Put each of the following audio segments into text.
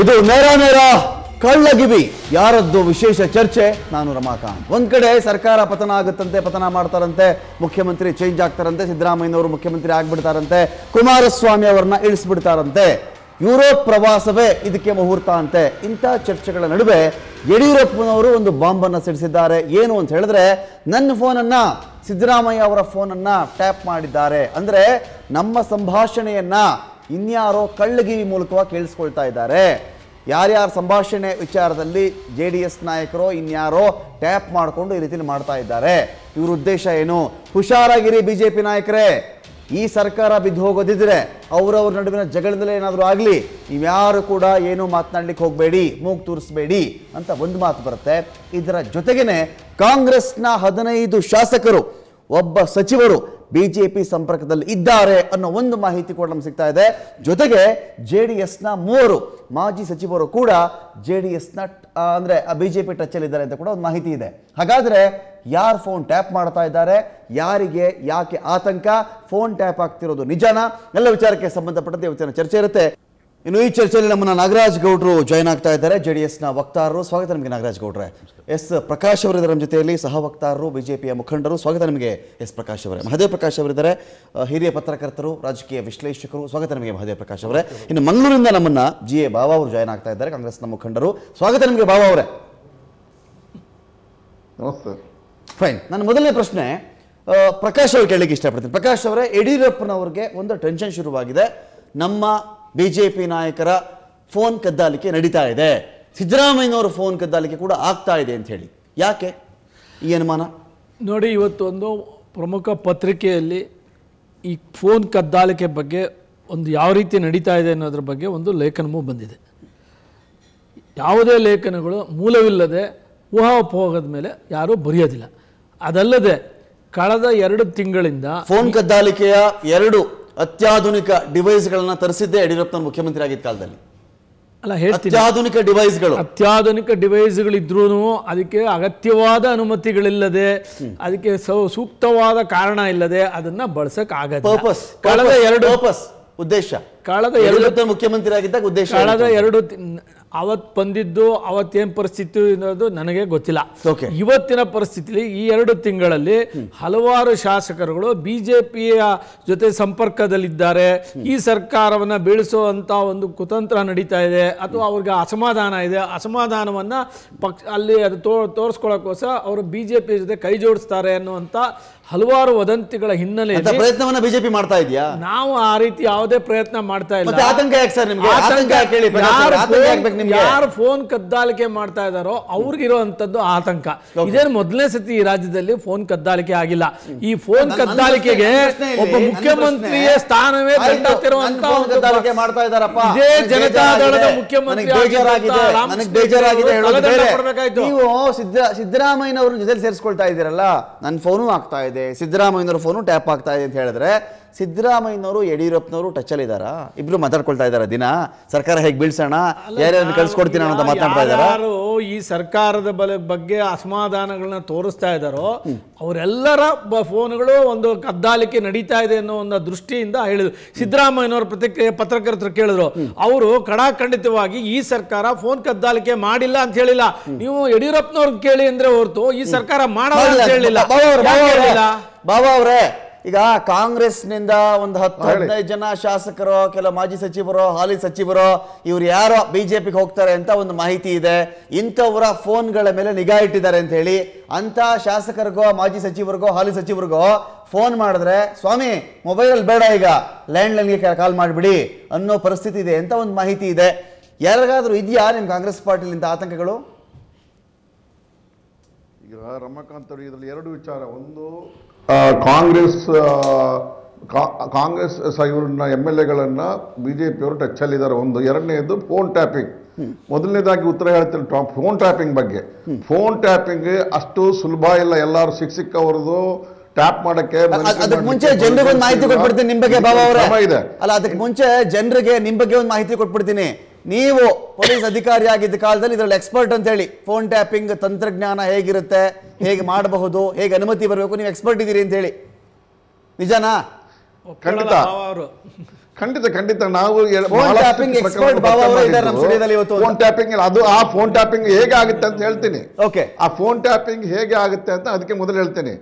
ಇದು ನೇರ ನೇರ ಕಳ್ಳಗಿಬಿ ಯಾರದ್ದು ವಿಶೇಷ ಚರ್ಚೆ ನಾನು ರಮಾಕಾಂತ್ ಒಂದ್ ಕಡೆ ಸರ್ಕಾರ ಪತನ ಆಗುತ್ತಂತೆ ಪತನ ಮಾಡ್ತಾರಂತೆ ಮುಖ್ಯಮಂತ್ರಿ ಚೇಂಜ್ ಆಗ್ತಾರಂತೆ ಸಿದ್ದರಾಮಯ್ಯನವರು ಮುಖ್ಯಮಂತ್ರಿ ಆಗ್ಬಿಡ್ತಾರಂತೆ ಕುಮಾರಸ್ವಾಮಿ ಅವರನ್ನ ಇಳಿಸ್ಬಿಡ್ತಾರಂತೆ ಯುರೋಪ್ ಪ್ರವಾಸವೇ ಇದಕ್ಕೆ ಮುಹೂರ್ತ ಅಂತೆ ಇಂಥ ಚರ್ಚೆಗಳ ನಡುವೆ ಯಡಿಯೂರಪ್ಪನವರು ಒಂದು ಬಾಂಬನ್ನು ಸಿಡಿಸಿದ್ದಾರೆ ಏನು ಅಂತ ಹೇಳಿದ್ರೆ ನನ್ನ ಫೋನನ್ನು ಸಿದ್ದರಾಮಯ್ಯ ಅವರ ಫೋನನ್ನು ಟ್ಯಾಪ್ ಮಾಡಿದ್ದಾರೆ ಅಂದ್ರೆ ನಮ್ಮ ಸಂಭಾಷಣೆಯನ್ನ ಇನ್ಯಾರೋ ಕಳ್ಳಗಿರಿ ಮೂಲಕವಾಗಿ ಕೇಳಿಸ್ಕೊಳ್ತಾ ಇದ್ದಾರೆ ಯಾರ್ಯಾರ ಸಂಭಾಷಣೆ ವಿಚಾರದಲ್ಲಿ ಜೆ ಡಿ ಎಸ್ ನಾಯಕರು ಇನ್ಯಾರೋ ಟ್ಯಾಪ್ ಮಾಡಿಕೊಂಡು ಈ ರೀತಿಲಿ ಮಾಡ್ತಾ ಇದ್ದಾರೆ ಇವ್ರ ಉದ್ದೇಶ ಏನು ಹುಷಾರಾಗಿರಿ ಬಿ ಜೆ ಪಿ ನಾಯಕರೇ ಈ ಸರ್ಕಾರ ಬಿದ್ದು ಹೋಗೋದಿದ್ರೆ ಅವರವ್ರ ನಡುವಿನ ಜಗಳದಲ್ಲೇ ಏನಾದರೂ ಆಗಲಿ ನೀವ್ಯಾರು ಕೂಡ ಏನು ಮಾತನಾಡ್ಲಿಕ್ಕೆ ಹೋಗಬೇಡಿ ಮೂಗು ತೂರಿಸಬೇಡಿ ಅಂತ ಒಂದು ಮಾತು ಬರುತ್ತೆ ಇದರ ಜೊತೆಗೇನೆ ಕಾಂಗ್ರೆಸ್ನ ಹದಿನೈದು ಶಾಸಕರು ಒಬ್ಬ ಸಚಿವರು ಬಿ ಜೆ ಪಿ ಸಂಪರ್ಕದಲ್ಲಿ ಇದ್ದಾರೆ ಅನ್ನೋ ಒಂದು ಮಾಹಿತಿ ಕೂಡ ನಮ್ಗೆ ಸಿಗ್ತಾ ಇದೆ ಜೊತೆಗೆ ಜೆ ಡಿ ಎಸ್ನ ಮೂವರು ಮಾಜಿ ಸಚಿವರು ಕೂಡ ಜೆ ಡಿ ಎಸ್ನ ಅಂದರೆ ಬಿಜೆಪಿ ಇದ್ದಾರೆ ಅಂತ ಕೂಡ ಒಂದು ಮಾಹಿತಿ ಇದೆ ಹಾಗಾದರೆ ಯಾರು ಫೋನ್ ಟ್ಯಾಪ್ ಮಾಡ್ತಾ ಇದ್ದಾರೆ ಯಾರಿಗೆ ಯಾಕೆ ಆತಂಕ ಫೋನ್ ಟ್ಯಾಪ್ ಆಗ್ತಿರೋದು ನಿಜಾನ ಎಲ್ಲ ವಿಚಾರಕ್ಕೆ ಸಂಬಂಧಪಟ್ಟಂತೆ ಇವತ್ತಿನ ಚರ್ಚೆ ಇರುತ್ತೆ ಇನ್ನು ಈ ಚರ್ಚೆಯಲ್ಲಿ ನಮ್ಮನ್ನು ನಾಗರಾಜ್ ಗೌಡರು ಜಾಯ್ನ್ ಆಗ್ತಾ ಇದ್ದಾರೆ ಜೆ ಡಿ ಎಸ್ನ ವಕ್ತಾರರು ಸ್ವಾಗತ ನಿಮಗೆ ನಾಗರಾಜ್ ಗೌಡ್ರೆ ಎಸ್ ಪ್ರಕಾಶ್ ಅವರಿದ್ದಾರೆ ನಮ್ಮ ಜೊತೆಯಲ್ಲಿ ಸಹ ವಕ್ತಾರರು ಬಿಜೆಪಿಯ ಮುಖಂಡರು ಸ್ವಾಗತ ನಿಮಗೆ ಎಸ್ ಪ್ರಕಾಶ್ ಅವರೇ ಮಹದೇವ್ ಪ್ರಕಾಶ್ ಅವರಿದ್ದಾರೆ ಹಿರಿಯ ಪತ್ರಕರ್ತರು ರಾಜಕೀಯ ವಿಶ್ಲೇಷಕರು ಸ್ವಾಗತ ನಿಮಗೆ ಮಹದೇವ್ ಪ್ರಕಾಶ್ ಅವರೇ ಇನ್ನು ಮಂಗಳೂರಿನಿಂದ ನಮ್ಮನ್ನ ಜಿ ಎ ಬಾಬಾ ಅವರು ಜಾಯ್ನ್ ಆಗ್ತಾ ಇದ್ದಾರೆ ಕಾಂಗ್ರೆಸ್ನ ಮುಖಂಡರು ಸ್ವಾಗತ ನಿಮಗೆ ಬಾಬಾ ಅವರೇ ನಮಸ್ತೆ ಫೈನ್ ನನ್ನ ಮೊದಲನೇ ಪ್ರಶ್ನೆ ಪ್ರಕಾಶ್ ಅವರು ಕೇಳಲಿಕ್ಕೆ ಇಷ್ಟಪಡ್ತೀನಿ ಪ್ರಕಾಶ್ ಅವರೇ ಯಡಿಯೂರಪ್ಪನವ್ರಿಗೆ ಒಂದು ಟೆನ್ಷನ್ ಶುರುವಾಗಿದೆ ನಮ್ಮ ಬಿ ಜೆ ಪಿ ನಾಯಕರ ಫೋನ್ ಕದ್ದಾಲಿಕೆ ನಡೀತಾ ಇದೆ ಸಿದ್ದರಾಮಯ್ಯನವರ ಫೋನ್ ಕದ್ದಾಲಿಕೆ ಕೂಡ ಆಗ್ತಾ ಇದೆ ಅಂತ ಹೇಳಿ ಯಾಕೆ ಈ ಅನುಮಾನ ನೋಡಿ ಇವತ್ತೊಂದು ಪ್ರಮುಖ ಪತ್ರಿಕೆಯಲ್ಲಿ ಈ ಫೋನ್ ಕದ್ದಾಲಿಕೆ ಬಗ್ಗೆ ಒಂದು ಯಾವ ರೀತಿ ನಡೀತಾ ಇದೆ ಅನ್ನೋದ್ರ ಬಗ್ಗೆ ಒಂದು ಲೇಖನವೂ ಬಂದಿದೆ ಯಾವುದೇ ಲೇಖನಗಳು ಮೂಲವಿಲ್ಲದೆ ಊಹಾಪೋಹದ ಮೇಲೆ ಯಾರೂ ಬರೆಯೋದಿಲ್ಲ ಅದಲ್ಲದೆ ಕಳೆದ ಎರಡು ತಿಂಗಳಿಂದ ಫೋನ್ ಕದ್ದಾಲಿಕೆಯ ಎರಡು ಅತ್ಯಾಧುನಿಕ ಡಿವೈಸ್ಗಳನ್ನು ತರಿಸಿದ್ದೆ ಯಡಿಯೂರಪ್ಪನ ಮುಖ್ಯಮಂತ್ರಿ ಆಗಿದ್ದ ಕಾಲದಲ್ಲಿ ಅಲ್ಲ ಹೇಳ್ತೀನಿ ಅತ್ಯಾಧುನಿಕ ಡಿವೈಸ್ಗಳು ಅತ್ಯಾಧುನಿಕ ಡಿವೈಸ್ಗಳಿದ್ರೂ ಅದಕ್ಕೆ ಅಗತ್ಯವಾದ ಅನುಮತಿಗಳಿಲ್ಲದೆ ಅದಕ್ಕೆ ಸೂಕ್ತವಾದ ಕಾರಣ ಇಲ್ಲದೆ ಅದನ್ನ ಬಳಸಕ್ ಆಗತ್ತೆ ಉದ್ದೇಶ ಕಳೆದ ಎರಡು ಮುಖ್ಯಮಂತ್ರಿ ಆಗಿದ್ದಾಗ ಉದ್ದೇಶ ಕಳೆದ ಎರಡು ಅವತ್ತು ಬಂದಿದ್ದು ಅವತ್ತೇನು ಪರಿಸ್ಥಿತಿ ಅನ್ನೋದು ನನಗೆ ಗೊತ್ತಿಲ್ಲ ಇವತ್ತಿನ ಪರಿಸ್ಥಿತಿಲಿ ಈ ಎರಡು ತಿಂಗಳಲ್ಲಿ ಹಲವಾರು ಶಾಸಕರುಗಳು ಬಿ ಜೆ ಪಿಯ ಜೊತೆ ಸಂಪರ್ಕದಲ್ಲಿದ್ದಾರೆ ಈ ಸರ್ಕಾರವನ್ನು ಬೀಳಿಸುವಂಥ ಒಂದು ಕುತಂತ್ರ ನಡೀತಾ ಇದೆ ಅಥವಾ ಅವ್ರಿಗೆ ಅಸಮಾಧಾನ ಇದೆ ಅಸಮಾಧಾನವನ್ನು ಪಕ್ಷ ಅಲ್ಲಿ ಅದು ತೋ ತೋರಿಸ್ಕೊಳ್ಳೋಕ್ಕೋಸ್ಕರ ಅವರು ಬಿ ಜೆ ಪಿ ಜೊತೆ ಕೈ ಜೋಡಿಸ್ತಾರೆ ಅನ್ನುವಂಥ ಹಲವಾರು ವದಂತಿಗಳ ಹಿನ್ನೆಲೆ ಪ್ರಯತ್ನವನ್ನ ಬಿಜೆಪಿ ಮಾಡ್ತಾ ಇದೆಯಾ ನಾವು ಆ ರೀತಿ ಯಾವುದೇ ಪ್ರಯತ್ನ ಮಾಡ್ತಾ ಇಲ್ಲ ಆತಂಕ ಯಾರು ಫೋನ್ ಕದ್ದಾಲಿಕೆ ಮಾಡ್ತಾ ಇದ್ದಾರೋ ಅವ್ರಿಗಿರುವಂತದ್ದು ಆತಂಕ ಇದೇನು ಮೊದಲನೇ ಸತಿ ಈ ರಾಜ್ಯದಲ್ಲಿ ಫೋನ್ ಕದ್ದಾಲಿಕೆ ಆಗಿಲ್ಲ ಈ ಫೋನ್ ಕದ್ದಾಲಿಕೆಗೆ ಒಬ್ಬ ಮುಖ್ಯಮಂತ್ರಿಯ ಸ್ಥಾನವೇ ಮಾಡ್ತಾ ಇದಾರಪ್ಪ ಇದೇ ಜನತಾದಳದ ಮುಖ್ಯಮಂತ್ರಿ ಬೇಜಾರಾಗಿದೆ ನೀವು ಸಿದ್ದರಾಮಯ್ಯ ಅವ್ರ ಜೊತೆ ಸೇರಿಸ್ಕೊಳ್ತಾ ಇದ್ದೀರಲ್ಲ ನನ್ನ ಫೋನು ಆಗ್ತಾ ಇದೆ ಇದೆ ಸಿದ್ದರಾಮಯ್ಯನವರ ಫೋನು ಟ್ಯಾಪ್ ಆಗ್ತಾ ಇದೆ ಅಂತ ಹೇಳಿದ್ರೆ ಸಿದ್ದರಾಮಯ್ಯನವರು ಯಡಿಯೂರಪ್ಪನವರು ಟಚಲ್ಲಿದ್ದಾರಾ ಇಬ್ರು ಮಾತಾಡ್ಕೊಳ್ತಾ ಇದ್ದಾರೆ ದಿನ ಸರ್ಕಾರ ಹೇಗೆ ಬೀಳ್ಸೋಣ ಯಾರ್ಯಾರು ಕಳ್ಸಿಕೊಡ್ತೀನಿ ಅಂತ ಮಾತಾಡ್ತಾ ಇದ್ದಾರೆ ಯಾರು ಈ ಸರ್ಕಾರದ ಬಗ್ಗೆ ಅಸಮಾಧಾನಗಳನ್ನ ತೋರಿಸ್ತಾ ಇದ್ದಾರೋ ಅವರೆಲ್ಲರ ಫೋನ್ಗಳು ಒಂದು ಕದ್ದಾಲಿಕೆ ನಡೀತಾ ಇದೆ ಅನ್ನೋ ಒಂದು ದೃಷ್ಟಿಯಿಂದ ಹೇಳಿದ್ರು ಸಿದ್ದರಾಮಯ್ಯನವರ ಪ್ರತಿಕ್ರಿಯೆ ಪತ್ರಕರ್ತರು ಕೇಳಿದ್ರು ಅವರು ಕಡಾಖಂಡಿತವಾಗಿ ಈ ಸರ್ಕಾರ ಫೋನ್ ಕದ್ದಾಲಿಕೆ ಮಾಡಿಲ್ಲ ಅಂತ ಹೇಳಿಲ್ಲ ನೀವು ಯಡಿಯೂರಪ್ಪನವ್ರಿಗೆ ಕೇಳಿ ಅಂದ್ರೆ ಹೊರತು ಈ ಸರ್ಕಾರ ಮಾಡಲ್ಲ ಅಂತ ಹೇಳಿಲ್ಲ ಬಾಬಾ ಅವರೇ ಈಗ ಕಾಂಗ್ರೆಸ್ನಿಂದ ಒಂದು ಹತ್ತು ಹದಿನೈದು ಜನ ಶಾಸಕರು ಕೆಲ ಮಾಜಿ ಸಚಿವರು ಹಾಲಿ ಸಚಿವರು ಇವ್ರು ಯಾರೋ ಬಿಜೆಪಿಗೆ ಹೋಗ್ತಾರೆ ಅಂತ ಒಂದು ಮಾಹಿತಿ ಇದೆ ಇಂಥವರ ಫೋನ್ಗಳ ಮೇಲೆ ನಿಗಾ ಇಟ್ಟಿದ್ದಾರೆ ಅಂತ ಹೇಳಿ ಅಂತ ಶಾಸಕರಿಗೋ ಮಾಜಿ ಸಚಿವರಿಗೋ ಹಾಲಿ ಸಚಿವರಿಗೋ ಫೋನ್ ಮಾಡಿದ್ರೆ ಸ್ವಾಮಿ ಮೊಬೈಲ್ ಬೇಡ ಈಗ ಲ್ಯಾಂಡ್ ಲೈನ್ಗೆ ಕಾಲ್ ಮಾಡಿಬಿಡಿ ಅನ್ನೋ ಪರಿಸ್ಥಿತಿ ಇದೆ ಅಂತ ಒಂದು ಮಾಹಿತಿ ಇದೆ ಯಾರಿಗಾದರೂ ಇದೆಯಾ ನಿಮ್ಮ ಕಾಂಗ್ರೆಸ್ ಪಾರ್ಟಿಲಿಂದ ಆತಂಕಗಳು ಈಗ ರಮಾಕಾಂತ್ ಅವರು ಇದರಲ್ಲಿ ಎರಡು ವಿಚಾರ ಒಂದು ಕಾಂಗ್ರೆಸ್ ಕಾಂಗ್ರೆಸ್ ಇವ್ರನ್ನ ಎಮ್ ಎಲ್ ಬಿಜೆಪಿ ಬಿ ಟಚ್ ಅಲ್ಲಿ ಇದಾರೆ ಒಂದು ಎರಡನೇದು ಫೋನ್ ಟ್ಯಾಪಿಂಗ್ ಮೊದಲನೇದಾಗಿ ಉತ್ತರ ಹೇಳ್ತೀನಿ ಫೋನ್ ಟ್ಯಾಪಿಂಗ್ ಬಗ್ಗೆ ಫೋನ್ ಟ್ಯಾಪಿಂಗ್ ಅಷ್ಟು ಸುಲಭ ಇಲ್ಲ ಎಲ್ಲರೂ ಸಿಕ್ ಅವರದು ಟ್ಯಾಪ್ ಮಾಡಕ್ಕೆ ಮುಂಚೆ ಜನರಿಗೆ ಒಂದು ಮಾಹಿತಿ ಕೊಟ್ಬಿಡ್ತೀನಿ ನಿಮ್ಮ ಬಗ್ಗೆ ಅಲ್ಲ ಅದಕ್ಕೆ ಮುಂಚೆ ಜನರಿಗೆ ನಿಮ್ ಬಗ್ಗೆ ಒಂದು ಮಾಹಿತಿ ಕೊಟ್ಬಿಡ್ತೀನಿ ನೀವು ಪೊಲೀಸ್ ಅಧಿಕಾರಿಯಾಗಿದ್ದ ಕಾಲದಲ್ಲಿ ಇದರಲ್ಲಿ ಎಕ್ಸ್ಪರ್ಟ್ ಅಂತ ಹೇಳಿ ಫೋನ್ ಟ್ಯಾಪಿಂಗ್ ತಂತ್ರಜ್ಞಾನ ಹೇಗಿರುತ್ತೆ ಹೇಗೆ ಮಾಡಬಹುದು ಹೇಗೆ ಅನುಮತಿ ಬರಬೇಕು ನೀವು ಎಕ್ಸ್ಪರ್ಟ್ ಇದ್ದೀರಿ ಅಂತ ಹೇಳಿ ನಿಜನಾ ಖಂಡಿತ ಖಂಡಿತ ಖಂಡಿತ ನಾವು ಫೋನ್ ಟ್ಯಾಪಿಂಗ್ ಅದು ಆ ಫೋನ್ ಟ್ಯಾಪಿಂಗ್ ಹೇಗೆ ಆಗುತ್ತೆ ಅಂತ ಹೇಳ್ತೀನಿ ಓಕೆ ಆ ಫೋನ್ ಟ್ಯಾಪಿಂಗ್ ಹೇಗೆ ಆಗುತ್ತೆ ಅಂತ ಅದಕ್ಕೆ ಮೊದಲು ಹೇಳ್ತೀನಿ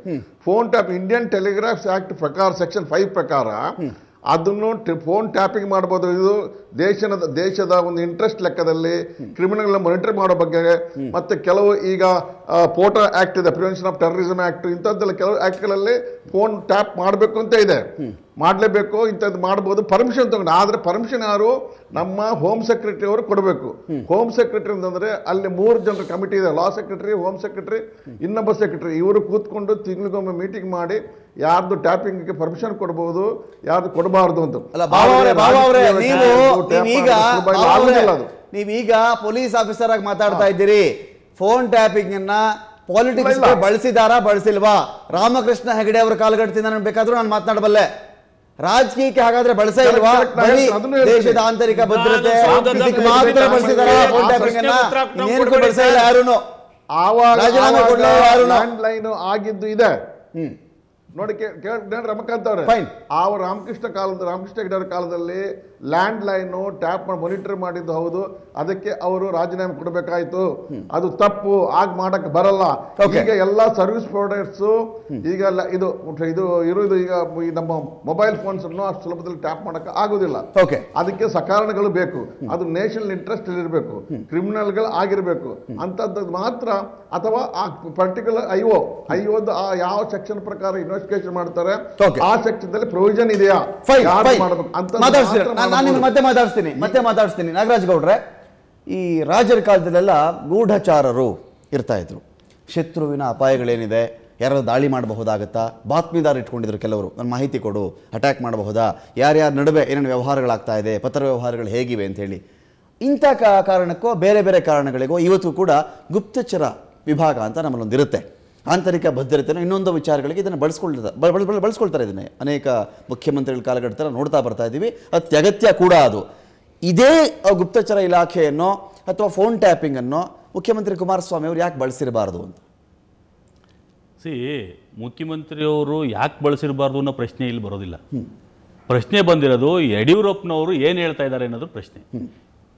phone tap Indian telegraph act ಪ್ರಕಾರ ಸೆಕ್ಷನ್ ಫೈವ್ ಪ್ರಕಾರ ಅದನ್ನು ಫೋನ್ ಟ್ಯಾಪಿಂಗ್ ಮಾಡ್ಬೋದು ಇದು ದೇಶದ ದೇಶದ ಒಂದು ಇಂಟ್ರೆಸ್ಟ್ ಲೆಕ್ಕದಲ್ಲಿ ಕ್ರಿಮಿನಲ್ ಮಾನಿಟರ್ ಮಾಡೋ ಬಗ್ಗೆ ಮತ್ತೆ ಕೆಲವು ಈಗ ಪೋಟೋ ಆಕ್ಟ್ ಇದೆ ಪ್ರಿವೆನ್ಷನ್ ಆಫ್ ಟೆರರಿಸಮ್ ಆಕ್ಟ್ ಇಂಥದ್ದೆಲ್ಲ ಕೆಲವು ಆಕ್ಟ್ಗಳಲ್ಲಿ ಫೋನ್ ಟ್ಯಾಪ್ ಮಾಡಬೇಕು ಅಂತ ಇದೆ ಮಾಡಲೇಬೇಕು ಇಂಥದ್ದು ಮಾಡ್ಬೋದು ಪರ್ಮಿಷನ್ ತಗೊಂಡು ಆದರೆ ಪರ್ಮಿಷನ್ ಯಾರು ನಮ್ಮ ಹೋಮ್ ಸೆಕ್ರೆಟರಿ ಅವರು ಕೊಡಬೇಕು ಹೋಮ್ ಸೆಕ್ರೆಟರಿ ಅಂತಂದರೆ ಅಲ್ಲಿ ಮೂರು ಜನರ ಕಮಿಟಿ ಇದೆ ಲಾ ಸೆಕ್ರೆಟರಿ ಹೋಮ್ ಸೆಕ್ರೆಟರಿ ಇನ್ನೊಬ್ಬ ಸೆಕ್ರೆಟರಿ ಇವರು ಕೂತ್ಕೊಂಡು ತಿಂಗಳಿಗೊಮ್ಮೆ ಮೀಟಿಂಗ್ ಮಾಡಿ ಯಾರ್ದು ಟ್ಯಾಪಿಂಗ್ಗೆ ಪರ್ಮಿಷನ್ ಕೊಡಬಹುದು ಯಾರ್ದು ಕೊಡಬಾರ್ದು ಅಂತ ನೀವೀಗ ಪೊಲೀಸ್ ಆಫೀಸರ್ ಆಗಿ ಮಾತಾಡ್ತಾ ಇದ್ದೀರಿ ಫೋನ್ ಟ್ಯಾಪಿಂಗ್ ಅನ್ನ ಪಾಲಿಟಿಕ್ಸ್ ಬಳಸಿದಾರಾ ಬಳಸಿಲ್ವಾ ರಾಮಕೃಷ್ಣ ಹೆಗಡೆ ಅವರ ಕಾಲಘಟ್ಟದಿಂದ ನಾನು ಬೇಕಾದ್ರೂ ನಾನು ಮಾತನಾಡಬಲ್ಲೆ ರಾಜಕೀಯಕ್ಕೆ ಹಾಗಾದ್ರೆ ಬಳಸೇ ಇಲ್ವಾ ದೇಶದ ಆಂತರಿಕ ಭದ್ರತೆ ಮಾತ್ರ ಬಳಸಿದಾರೆ ಫೋನ್ ಯಾರೂನು ಆವಾಗ ರಾಜೀನಾಮೆ ಲೈನ್ ಆಗಿದ್ದು ಇದೆ ನೋಡಿ ಕೇಳಿ ರಮಕಾಂತ್ ಅವರೇ ಫೈನ್ ಆ ರಾಮಕೃಷ್ಣ ಕಾಲದ ರಾಮಕೃಷ್ಣ ಕಾಲದಲ್ಲಿ ಲ್ಯಾಂಡ್ ಲೈನ್ ಟ್ಯಾಪ್ ಮಾಡಿ ಮಾಡಿದ್ದು ಹೌದು ಅದಕ್ಕೆ ಅವರು ರಾಜೀನಾಮೆ ಕೊಡಬೇಕಾಯ್ತು ಅದು ತಪ್ಪು ಆಗ ಮಾಡಕ್ ಬರಲ್ಲ ಈಗ ಎಲ್ಲಾ ಸರ್ವಿಸ್ ಪ್ರೊವೈಡರ್ಸ್ ಈಗ ಇದು ಇದು ಇರೋದು ಈಗ ನಮ್ಮ ಮೊಬೈಲ್ ಫೋನ್ಸ್ ಅನ್ನು ಅಷ್ಟು ಸುಲಭದಲ್ಲಿ ಟ್ಯಾಪ್ ಮಾಡಕ್ ಆಗುದಿಲ್ಲ ಅದಕ್ಕೆ ಸಕಾರಣಗಳು ಬೇಕು ಅದು ನೇಷನಲ್ ಇಂಟ್ರೆಸ್ಟ್ ಇರಬೇಕು ಗಳು ಆಗಿರಬೇಕು ಅಂತದ್ದು ಮಾತ್ರ ಅಥವಾ ಆ ಪರ್ಟಿಕ್ಯುಲರ್ ಐಒ ಆ ಯಾವ ಸೆಕ್ಷನ್ ಪ್ರಕಾರ ಇನ್ವೆಸ್ಟಿಗೇಷನ್ ಮಾಡ್ತಾರೆ ಆ ಪ್ರೊವಿಷನ್ ಇದೆಯಾ ಮತ್ತೆ ಮಾತಾಡಿಸ್ತೀನಿ ಮತ್ತೆ ಮಾತಾಡ್ಸ್ತೀನಿ ನಾಗರಾಜ್ ಗೌಡ್ರೆ ಈ ರಾಜರ ಕಾಲದಲ್ಲೆಲ್ಲ ಗೂಢಚಾರರು ಇರ್ತಾ ಇದ್ರು ಶತ್ರುವಿನ ಅಪಾಯಗಳೇನಿದೆ ಯಾರು ದಾಳಿ ಮಾಡಬಹುದಾಗತ್ತಾ ಬಾತ್ಮೀದಾರ ಇಟ್ಕೊಂಡಿದ್ರು ಕೆಲವರು ನನ್ನ ಮಾಹಿತಿ ಕೊಡು ಅಟ್ಯಾಕ್ ಮಾಡಬಹುದಾ ಯಾರ್ಯಾರ ನಡುವೆ ಏನೇನು ವ್ಯವಹಾರಗಳಾಗ್ತಾ ಇದೆ ಪತ್ರ ವ್ಯವಹಾರಗಳು ಹೇಗಿವೆ ಅಂತ ಹೇಳಿ ಇಂಥ ಕಾರಣಕ್ಕೋ ಬೇರೆ ಬೇರೆ ಕಾರಣಗಳಿಗೋ ಇವತ್ತು ಕೂಡ ಗುಪ್ತಚರ ವಿಭಾಗ ಅಂತ ನಮ್ಮಲ್ಲೊಂದಿರುತ್ತೆ ಆಂತರಿಕ ಭದ್ರತೆಯನ್ನು ಇನ್ನೊಂದು ವಿಚಾರಗಳಿಗೆ ಇದನ್ನು ಬಳಸ್ಕೊಳ್ತಾ ಬಳಸ್ಕೊಳ್ತಾರೆ ಇದನ್ನೇ ಅನೇಕ ಮುಖ್ಯಮಂತ್ರಿಗಳ ತರ ನೋಡ್ತಾ ಬರ್ತಾ ಇದ್ದೀವಿ ಅತ್ಯಗತ್ಯ ಕೂಡ ಅದು ಇದೇ ಗುಪ್ತಚರ ಇಲಾಖೆಯನ್ನು ಅಥವಾ ಫೋನ್ ಟ್ಯಾಪಿಂಗನ್ನು ಮುಖ್ಯಮಂತ್ರಿ ಕುಮಾರಸ್ವಾಮಿ ಅವರು ಯಾಕೆ ಬಳಸಿರಬಾರ್ದು ಅಂತ ಸಿ ಮುಖ್ಯಮಂತ್ರಿಯವರು ಯಾಕೆ ಬಳಸಿರಬಾರ್ದು ಅನ್ನೋ ಪ್ರಶ್ನೆ ಇಲ್ಲಿ ಬರೋದಿಲ್ಲ ಪ್ರಶ್ನೆ ಬಂದಿರೋದು ಯಡಿಯೂರಪ್ಪನವರು ಏನು ಹೇಳ್ತಾ ಇದ್ದಾರೆ ಅನ್ನೋದು ಪ್ರಶ್ನೆ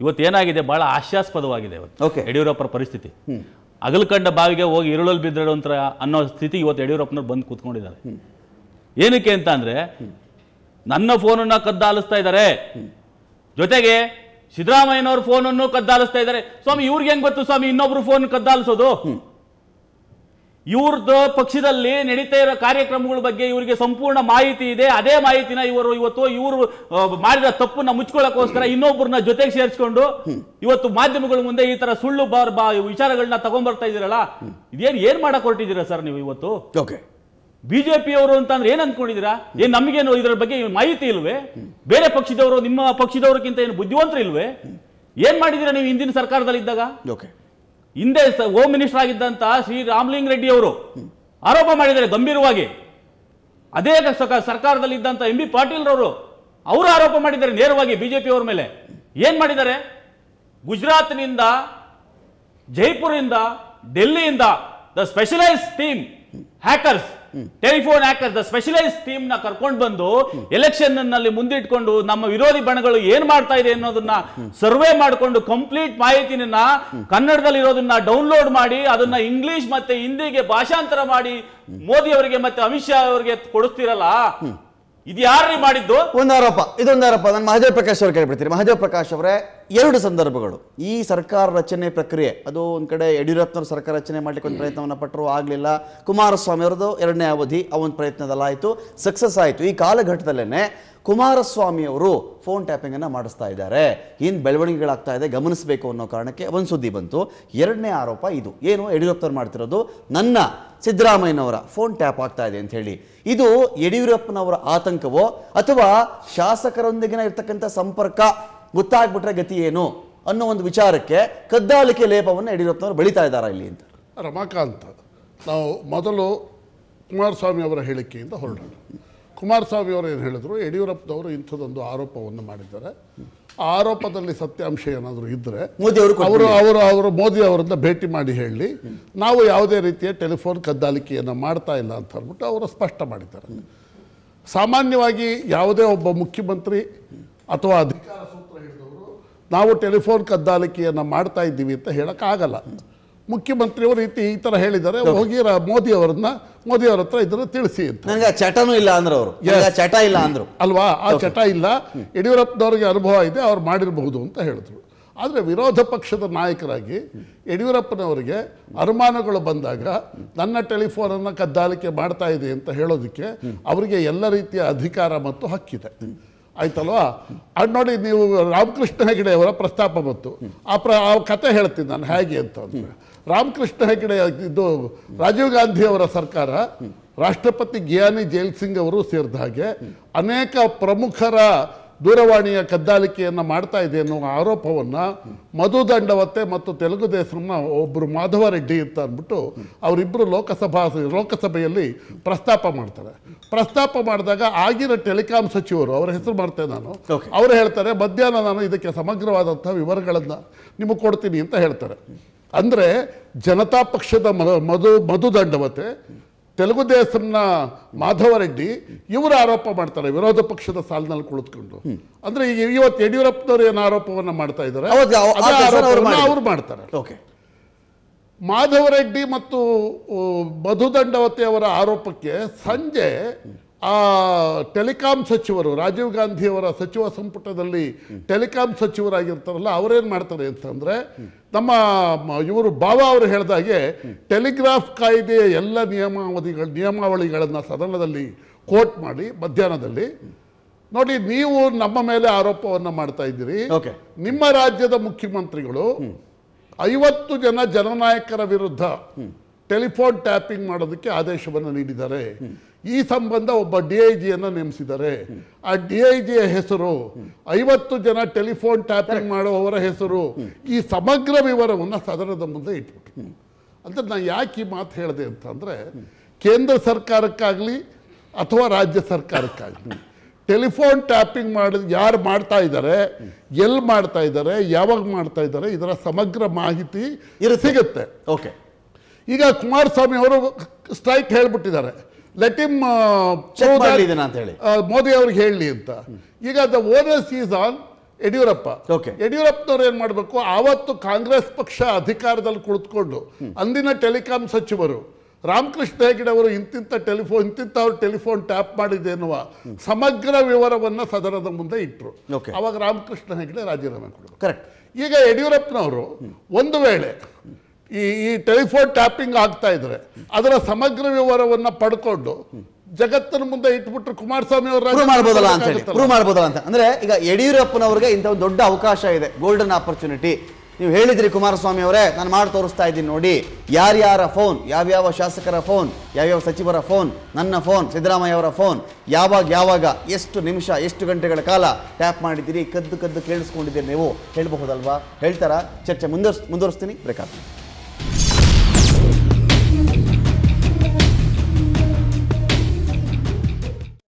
ಇವತ್ತು ಏನಾಗಿದೆ ಭಾಳ ಹಾಸ್ಯಾಸ್ಪದವಾಗಿದೆ ಇವತ್ತು ಯಡಿಯೂರಪ್ಪರ ಪರಿಸ್ಥಿತಿ ಅಗಲ್ಕಂಡ ಬಾವಿಗೆ ಹೋಗಿ ಇರುಳಲ್ಲಿ ಬಿದ್ದರು ಅಂತ ಅನ್ನೋ ಸ್ಥಿತಿ ಇವತ್ತು ಯಡಿಯೂರಪ್ಪನವ್ರು ಬಂದು ಕೂತ್ಕೊಂಡಿದ್ದಾರೆ ಏನಕ್ಕೆ ಅಂತ ಅಂದರೆ ನನ್ನ ಫೋನನ್ನು ಕದ್ದಾಲಿಸ್ತಾ ಇದ್ದಾರೆ ಜೊತೆಗೆ ಸಿದ್ದರಾಮಯ್ಯನವ್ರ ಫೋನನ್ನು ಕದ್ದಾಲಿಸ್ತಾ ಇದ್ದಾರೆ ಸ್ವಾಮಿ ಇವ್ರಿಗೆ ಹೆಂಗ್ ಗೊತ್ತು ಸ್ವಾಮಿ ಇನ್ನೊಬ್ರು ಫೋನ್ ಕದ್ದಾಲಿಸೋದು ಇವ್ರದ್ದು ಪಕ್ಷದಲ್ಲಿ ನಡೀತಾ ಇರೋ ಕಾರ್ಯಕ್ರಮಗಳ ಬಗ್ಗೆ ಇವರಿಗೆ ಸಂಪೂರ್ಣ ಮಾಹಿತಿ ಇದೆ ಅದೇ ಮಾಹಿತಿನ ಇವರು ಇವತ್ತು ಇವರು ಮಾಡಿದ ತಪ್ಪನ್ನ ಮುಚ್ಕೊಳ್ಳೋಕ್ಕೋಸ್ಕರ ಇನ್ನೊಬ್ಬರನ್ನ ಜೊತೆಗೆ ಸೇರಿಸ್ಕೊಂಡು ಇವತ್ತು ಮಾಧ್ಯಮಗಳ ಮುಂದೆ ಈ ತರ ಸುಳ್ಳು ವಿಚಾರಗಳನ್ನ ತಗೊಂಡ್ಬರ್ತಾ ಇದೀರಲ್ಲ ಇದೇನು ಏನ್ ಮಾಡಕ್ ಹೊರಟಿದ್ದೀರಾ ಸರ್ ನೀವು ಇವತ್ತು ಓಕೆ ಬಿಜೆಪಿಯವರು ಅಂತಂದ್ರೆ ಏನ್ ಅನ್ಕೊಂಡಿದ್ದೀರಾ ಏನ್ ನಮಗೇನು ಇದ್ರ ಬಗ್ಗೆ ಮಾಹಿತಿ ಇಲ್ವೇ ಬೇರೆ ಪಕ್ಷದವರು ನಿಮ್ಮ ಪಕ್ಷದವ್ರಕ್ಕಿಂತ ಏನು ಬುದ್ಧಿವಂತರು ಇಲ್ವೇ ಏನ್ ಮಾಡಿದೀರಾ ನೀವು ಹಿಂದಿನ ಸರ್ಕಾರದಲ್ಲಿ ಇದ್ದಾಗ ಓಕೆ ಹಿಂದೆ ಹೋಮ್ ಮಿನಿಸ್ಟರ್ ಆಗಿದ್ದಂತ ಶ್ರೀ ರಾಮ್ಲಿಂಗ ರೆಡ್ಡಿ ಅವರು ಆರೋಪ ಮಾಡಿದ್ದಾರೆ ಗಂಭೀರವಾಗಿ ಅದೇ ಸರ್ಕಾರದಲ್ಲಿ ಇದ್ದಂತ ಎಂ ಬಿ ಪಾಟೀಲ್ ಅವರು ಅವರು ಆರೋಪ ಮಾಡಿದ್ದಾರೆ ನೇರವಾಗಿ ಬಿಜೆಪಿ ಅವರ ಮೇಲೆ ಏನು ಮಾಡಿದ್ದಾರೆ ಗುಜರಾತ್ನಿಂದ ಜೈಪುರದಿಂದ ಡೆಲ್ಲಿಯಿಂದ the specialise team hackers telephone actor specialise team ನ ಕರ್ಕೊಂಡು ಬಂದು ಎಲೆಕ್ಷನ್ ನಲ್ಲಿ ಮುಂದಿಟ್ಕೊಂಡು ನಮ್ಮ ವಿರೋಧಿ ಬಣಗಳು ಏನ್ ಮಾಡ್ತಾ ಇದೆ ಅನ್ನೋದನ್ನ ಸರ್ವೆ ಮಾಡಿಕೊಂಡು ಕಂಪ್ಲೀಟ್ ಮಾಹಿತಿನ ಕನ್ನಡದಲ್ಲಿ ಇರೋದನ್ನ ಡೌನ್ಲೋಡ್ ಮಾಡಿ ಅದನ್ನ ಇಂಗ್ಲಿಷ್ ಮತ್ತೆ ಹಿಂದಿಗೆ ಭಾಷಾಂತರ ಮಾಡಿ ಮೋದಿ ಅವರಿಗೆ ಮತ್ತೆ ಅಮಿತ್ ಶಾ ಅವರಿಗೆ ಕೊಡಿಸ್ತಿರಲ್ಲ ಇದು ಯಾರು ಮಾಡಿದ್ದು ಒಂದು ಆರೋಪ ಇದೊಂದು ಆರೋಪ ನಾನು ಮಹಾದೇವ್ ಪ್ರಕಾಶ್ ಅವ್ರು ಕೇಳ್ಬಿಡ್ತೀನಿ ಮಹಾದೇವ್ ಪ್ರಕಾಶ್ ಅವರೇ ಎರಡು ಸಂದರ್ಭಗಳು ಈ ಸರ್ಕಾರ ರಚನೆ ಪ್ರಕ್ರಿಯೆ ಅದು ಒಂದು ಕಡೆ ಯಡಿಯೂರಪ್ಪನವರು ಸರ್ಕಾರ ರಚನೆ ಮಾಡಲಿಕ್ಕೆ ಒಂದು ಪ್ರಯತ್ನವನ್ನು ಪಟ್ಟರು ಆಗಲಿಲ್ಲ ಕುಮಾರಸ್ವಾಮಿ ಅವರದು ಎರಡನೇ ಅವಧಿ ಆ ಪ್ರಯತ್ನದಲ್ಲಾಯಿತು ಸಕ್ಸಸ್ ಆಯಿತು ಈ ಕಾಲಘಟ್ಟದಲ್ಲೇ ಕುಮಾರಸ್ವಾಮಿಯವರು ಫೋನ್ ಟ್ಯಾಪಿಂಗನ್ನು ಮಾಡಿಸ್ತಾ ಇದ್ದಾರೆ ಏನು ಬೆಳವಣಿಗೆಗಳಾಗ್ತಾ ಇದೆ ಗಮನಿಸಬೇಕು ಅನ್ನೋ ಕಾರಣಕ್ಕೆ ಒಂದು ಸುದ್ದಿ ಬಂತು ಎರಡನೇ ಆರೋಪ ಇದು ಏನು ಯಡಿಯೂರಪ್ಪನವ್ರು ಮಾಡ್ತಿರೋದು ನನ್ನ ಸಿದ್ದರಾಮಯ್ಯನವರ ಫೋನ್ ಟ್ಯಾಪ್ ಆಗ್ತಾ ಇದೆ ಅಂತ ಹೇಳಿ ಇದು ಯಡಿಯೂರಪ್ಪನವರ ಆತಂಕವೋ ಅಥವಾ ಶಾಸಕರೊಂದಿಗಿನ ಇರ್ತಕ್ಕಂಥ ಸಂಪರ್ಕ ಗೊತ್ತಾಗ್ಬಿಟ್ರೆ ಗತಿ ಏನು ಅನ್ನೋ ಒಂದು ವಿಚಾರಕ್ಕೆ ಕದ್ದಾಲಿಕೆ ಲೇಪವನ್ನು ಯಡಿಯೂರಪ್ಪನವರು ಬೆಳೀತಾ ಇದ್ದಾರಾ ಇಲ್ಲಿ ಅಂತ ರಮಾಕಾಂತ್ ನಾವು ಮೊದಲು ಕುಮಾರಸ್ವಾಮಿ ಅವರ ಹೇಳಿಕೆಯಿಂದ ಹೊರಡೋಣ ಕುಮಾರಸ್ವಾಮಿ ಅವರು ಏನು ಹೇಳಿದರು ಯಡಿಯೂರಪ್ಪನವರು ಇಂಥದ್ದೊಂದು ಆರೋಪವನ್ನು ಮಾಡಿದ್ದಾರೆ ಆ ಆರೋಪದಲ್ಲಿ ಸತ್ಯಾಂಶ ಏನಾದರೂ ಇದ್ದರೆ ಅವರು ಅವರು ಅವರು ಮೋದಿ ಅವರನ್ನ ಭೇಟಿ ಮಾಡಿ ಹೇಳಿ ನಾವು ಯಾವುದೇ ರೀತಿಯ ಟೆಲಿಫೋನ್ ಕದ್ದಾಲಿಕೆಯನ್ನು ಮಾಡ್ತಾ ಇಲ್ಲ ಅಂತ ಅಂದ್ಬಿಟ್ಟು ಅವರು ಸ್ಪಷ್ಟ ಮಾಡಿದ್ದಾರೆ ಸಾಮಾನ್ಯವಾಗಿ ಯಾವುದೇ ಒಬ್ಬ ಮುಖ್ಯಮಂತ್ರಿ ಅಥವಾ ಅಧಿಕಾರ ನಾವು ಟೆಲಿಫೋನ್ ಕದ್ದಾಲಿಕೆಯನ್ನು ಮಾಡ್ತಾ ಇದ್ದೀವಿ ಅಂತ ಹೇಳೋಕ್ಕಾಗಲ್ಲ ಮುಖ್ಯಮಂತ್ರಿಯವರು ರೀತಿ ಈ ಥರ ಹೇಳಿದ್ದಾರೆ ಹೋಗಿ ಮೋದಿ ಅವರನ್ನ ಮೋದಿ ಅವರ ಹತ್ರ ಇದನ್ನು ತಿಳಿಸಿ ಅಂತ ನನಗೆ ಚಟನೂ ಇಲ್ಲ ಅಂದ್ರೆ ಅವರು ಚಟ ಇಲ್ಲ ಅಂದರು ಅಲ್ವಾ ಆ ಚಟ ಇಲ್ಲ ಯಡಿಯೂರಪ್ಪನವ್ರಿಗೆ ಅನುಭವ ಇದೆ ಅವ್ರು ಮಾಡಿರಬಹುದು ಅಂತ ಹೇಳಿದ್ರು ಆದರೆ ವಿರೋಧ ಪಕ್ಷದ ನಾಯಕರಾಗಿ ಯಡಿಯೂರಪ್ಪನವರಿಗೆ ಅನುಮಾನಗಳು ಬಂದಾಗ ನನ್ನ ಟೆಲಿಫೋನನ್ನು ಕದ್ದಾಲಿಕೆ ಮಾಡ್ತಾ ಇದೆ ಅಂತ ಹೇಳೋದಕ್ಕೆ ಅವರಿಗೆ ಎಲ್ಲ ರೀತಿಯ ಅಧಿಕಾರ ಮತ್ತು ಹಕ್ಕಿದೆ ಆಯ್ತಲ್ವಾ ಅದು ನೋಡಿ ನೀವು ರಾಮಕೃಷ್ಣ ಹೆಗಡೆಯವರ ಪ್ರಸ್ತಾಪ ಬಂತು ಆ ಪ್ರ ಆ ಕತೆ ಹೇಳ್ತೀನಿ ನಾನು ಹೇಗೆ ಅಂತ ಅಂದರೆ ರಾಮಕೃಷ್ಣ ಹೆಗಡೆ ಇದು ರಾಜೀವ್ ಗಾಂಧಿಯವರ ಸರ್ಕಾರ ರಾಷ್ಟ್ರಪತಿ ಗಿಯಾನಿ ಜೈಲ್ ಸಿಂಗ್ ಅವರು ಸೇರಿದ ಹಾಗೆ ಅನೇಕ ಪ್ರಮುಖರ ದೂರವಾಣಿಯ ಕದ್ದಾಲಿಕೆಯನ್ನು ಮಾಡ್ತಾ ಇದೆ ಅನ್ನೋ ಆರೋಪವನ್ನು ಮಧು ದಂಡವತೆ ಮತ್ತು ತೆಲುಗು ದೇಶಂನ ಒಬ್ಬರು ಮಾಧವ ರೆಡ್ಡಿ ಅಂತ ಅಂದ್ಬಿಟ್ಟು ಅವರಿಬ್ಬರು ಲೋಕಸಭಾ ಲೋಕಸಭೆಯಲ್ಲಿ ಪ್ರಸ್ತಾಪ ಮಾಡ್ತಾರೆ ಪ್ರಸ್ತಾಪ ಮಾಡಿದಾಗ ಆಗಿನ ಟೆಲಿಕಾಂ ಸಚಿವರು ಅವರ ಹೆಸರು ಮಾಡ್ತೇನೆ ನಾನು ಅವರು ಹೇಳ್ತಾರೆ ಮಧ್ಯಾಹ್ನ ನಾನು ಇದಕ್ಕೆ ಸಮಗ್ರವಾದಂಥ ವಿವರಗಳನ್ನು ನಿಮಗೆ ಕೊಡ್ತೀನಿ ಅಂತ ಹೇಳ್ತಾರೆ ಅಂದರೆ ಜನತಾ ಪಕ್ಷದ ಮಧು ಮಧು ದಂಡವತೆ ತೆಲುಗು ತೆಲುಗುದೇಶಂನ ಮಾಧವರೆಡ್ಡಿ ಇವರು ಆರೋಪ ಮಾಡ್ತಾರೆ ವಿರೋಧ ಪಕ್ಷದ ಸಾಲಿನಲ್ಲಿ ಕುಳಿತುಕೊಂಡು ಅಂದ್ರೆ ಈಗ ಇವತ್ತು ಯಡಿಯೂರಪ್ಪನವರು ಏನು ಆರೋಪವನ್ನು ಮಾಡ್ತಾ ಇದ್ದಾರೆ ಅವರು ಮಾಡ್ತಾರೆ ಓಕೆ ಮಾಧವರೆಡ್ಡಿ ಮತ್ತು ದಂಡವತಿ ಅವರ ಆರೋಪಕ್ಕೆ ಸಂಜೆ ಆ ಟೆಲಿಕಾಂ ಸಚಿವರು ರಾಜೀವ್ ಗಾಂಧಿಯವರ ಸಚಿವ ಸಂಪುಟದಲ್ಲಿ ಟೆಲಿಕಾಂ ಸಚಿವರಾಗಿರ್ತಾರಲ್ಲ ಅವರೇನು ಮಾಡ್ತಾರೆ ಅಂತಂದರೆ ನಮ್ಮ ಇವರು ಬಾಬಾ ಅವರು ಹೇಳಿದಾಗೆ ಟೆಲಿಗ್ರಾಫ್ ಕಾಯ್ದೆಯ ಎಲ್ಲ ನಿಯಮಾವಧಿಗಳು ನಿಯಮಾವಳಿಗಳನ್ನು ಸದನದಲ್ಲಿ ಕೋಟ್ ಮಾಡಿ ಮಧ್ಯಾಹ್ನದಲ್ಲಿ ನೋಡಿ ನೀವು ನಮ್ಮ ಮೇಲೆ ಆರೋಪವನ್ನು ಮಾಡ್ತಾ ಇದ್ದೀರಿ ನಿಮ್ಮ ರಾಜ್ಯದ ಮುಖ್ಯಮಂತ್ರಿಗಳು ಐವತ್ತು ಜನ ಜನನಾಯಕರ ವಿರುದ್ಧ ಟೆಲಿಫೋನ್ ಟ್ಯಾಪಿಂಗ್ ಮಾಡೋದಕ್ಕೆ ಆದೇಶವನ್ನು ನೀಡಿದ್ದಾರೆ ಈ ಸಂಬಂಧ ಒಬ್ಬ ಡಿ ಐ ಜಿಯನ್ನು ನೇಮಿಸಿದ್ದಾರೆ ಆ ಡಿ ಐ ಜಿಯ ಹೆಸರು ಐವತ್ತು ಜನ ಟೆಲಿಫೋನ್ ಟ್ಯಾಪಿಂಗ್ ಮಾಡುವವರ ಹೆಸರು ಈ ಸಮಗ್ರ ವಿವರವನ್ನು ಸದನದ ಮುಂದೆ ಇಟ್ಬಿಟ್ಟು ಅಂತ ನಾನು ಯಾಕೆ ಈ ಮಾತು ಹೇಳಿದೆ ಅಂತಂದರೆ ಕೇಂದ್ರ ಸರ್ಕಾರಕ್ಕಾಗಲಿ ಅಥವಾ ರಾಜ್ಯ ಸರ್ಕಾರಕ್ಕಾಗ್ಲಿ ಟೆಲಿಫೋನ್ ಟ್ಯಾಪಿಂಗ್ ಮಾಡಿದ ಯಾರು ಮಾಡ್ತಾ ಇದ್ದಾರೆ ಎಲ್ಲಿ ಮಾಡ್ತಾ ಇದ್ದಾರೆ ಯಾವಾಗ ಮಾಡ್ತಾ ಇದ್ದಾರೆ ಇದರ ಸಮಗ್ರ ಮಾಹಿತಿ ಇರ ಸಿಗುತ್ತೆ ಓಕೆ ಈಗ ಕುಮಾರಸ್ವಾಮಿ ಅವರು ಸ್ಟ್ರೈಕ್ ಹೇಳ್ಬಿಟ್ಟಿದ್ದಾರೆ Uh, ಲೆಟ್ ಇಮ್ ಅಂತ ಹೇಳಿ uh, ಮೋದಿ ಅವ್ರಿಗೆ ಹೇಳಿ ಅಂತ ಈಗ the owners is on Yediyurappa ಯಡಿಯೂರಪ್ಪನವ್ರು ಏನ್ ಮಾಡ್ಬೇಕು ಆವತ್ತು ಕಾಂಗ್ರೆಸ್ ಪಕ್ಷ ಅಧಿಕಾರದಲ್ಲಿ ಕುಳಿತುಕೊಂಡು ಅಂದಿನ ಟೆಲಿಕಾಂ ಸಚಿವರು ರಾಮಕೃಷ್ಣ ಹೆಗಡೆ ಅವರು ಇಂತಿಂತ ಟೆಲಿಫೋನ್ ಇಂತಿಂತ ಅವ್ರು ಟೆಲಿಫೋನ್ ಟ್ಯಾಪ್ ಮಾಡಿದೆ ಎನ್ನುವ ಸಮಗ್ರ ವಿವರವನ್ನ ಸದನದ ಮುಂದೆ ಇಟ್ಟರು ಅವಾಗ ರಾಮಕೃಷ್ಣ ಹೆಗಡೆ ರಾಜೀನಾಮೆ ಕೊಡಬೇಕು ಕರೆಕ್ಟ್ ಈಗ ಯಡಿಯೂರಪ್ಪನವರು ಒಂದು ವೇಳೆ ಈ ಈ ಟೆಲಿಫೋನ್ ಟ್ಯಾಪಿಂಗ್ ಆಗ್ತಾ ಇದ್ರೆ ಅದರ ಸಮಗ್ರ ವಿವರವನ್ನು ಪಡ್ಕೊಂಡು ಜಗತ್ತಿನ ಮುಂದೆ ಇಟ್ಬಿಟ್ರು ಕುಮಾರಸ್ವಾಮಿ ಅವರು ಮಾಡ್ಬೋದಲ್ಲ ಅಂತ ಹೇಳಿ ಪ್ರೂವ್ ಮಾಡ್ಬೋದಲ್ಲ ಅಂತ ಅಂದ್ರೆ ಈಗ ಯಡಿಯೂರಪ್ಪನವ್ರಿಗೆ ಇಂಥ ಒಂದು ದೊಡ್ಡ ಅವಕಾಶ ಇದೆ ಗೋಲ್ಡನ್ ಆಪರ್ಚುನಿಟಿ ನೀವು ಹೇಳಿದ್ರಿ ಕುಮಾರಸ್ವಾಮಿ ಅವರೇ ನಾನು ಮಾಡಿ ತೋರಿಸ್ತಾ ಇದ್ದೀನಿ ನೋಡಿ ಯಾರ್ಯಾರ ಫೋನ್ ಯಾವ್ಯಾವ ಶಾಸಕರ ಫೋನ್ ಯಾವ್ಯಾವ ಸಚಿವರ ಫೋನ್ ನನ್ನ ಫೋನ್ ಸಿದ್ದರಾಮಯ್ಯ ಅವರ ಫೋನ್ ಯಾವಾಗ ಯಾವಾಗ ಎಷ್ಟು ನಿಮಿಷ ಎಷ್ಟು ಗಂಟೆಗಳ ಕಾಲ ಟ್ಯಾಪ್ ಮಾಡಿದ್ದೀರಿ ಕದ್ದು ಕದ್ದು ಕೇಳಿಸ್ಕೊಂಡಿದ್ದೀರಿ ನೀವು ಹೇಳಬಹುದಲ್ವಾ ಹೇಳ್ತಾರಾ ಚರ್ಚೆ ಮುಂದುವರ್ಸ್ ಮುಂದುವರಿಸ್ತೀನಿ ಬ್ರೇಕಪ್